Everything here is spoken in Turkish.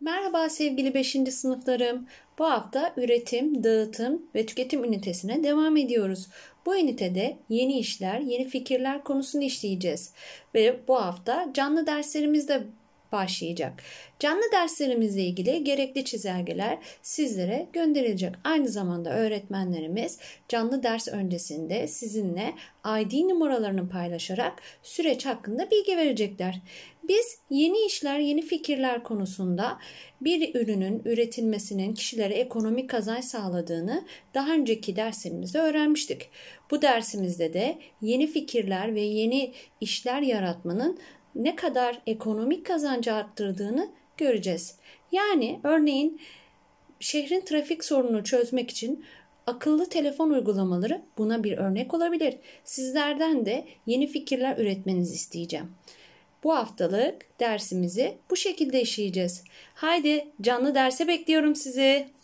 Merhaba sevgili 5. sınıflarım. Bu hafta üretim, dağıtım ve tüketim ünitesine devam ediyoruz. Bu ünitede yeni işler, yeni fikirler konusunu işleyeceğiz. Ve bu hafta canlı derslerimizde başlayacak. Canlı derslerimizle ilgili gerekli çizelgeler sizlere gönderilecek. Aynı zamanda öğretmenlerimiz canlı ders öncesinde sizinle ID numaralarını paylaşarak süreç hakkında bilgi verecekler. Biz yeni işler, yeni fikirler konusunda bir ürünün üretilmesinin kişilere ekonomik kazanç sağladığını daha önceki derslerimizde öğrenmiştik. Bu dersimizde de yeni fikirler ve yeni işler yaratmanın ne kadar ekonomik kazancı arttırdığını göreceğiz. Yani örneğin şehrin trafik sorununu çözmek için akıllı telefon uygulamaları buna bir örnek olabilir. Sizlerden de yeni fikirler üretmenizi isteyeceğim. Bu haftalık dersimizi bu şekilde işleyeceğiz. Haydi canlı derse bekliyorum sizi.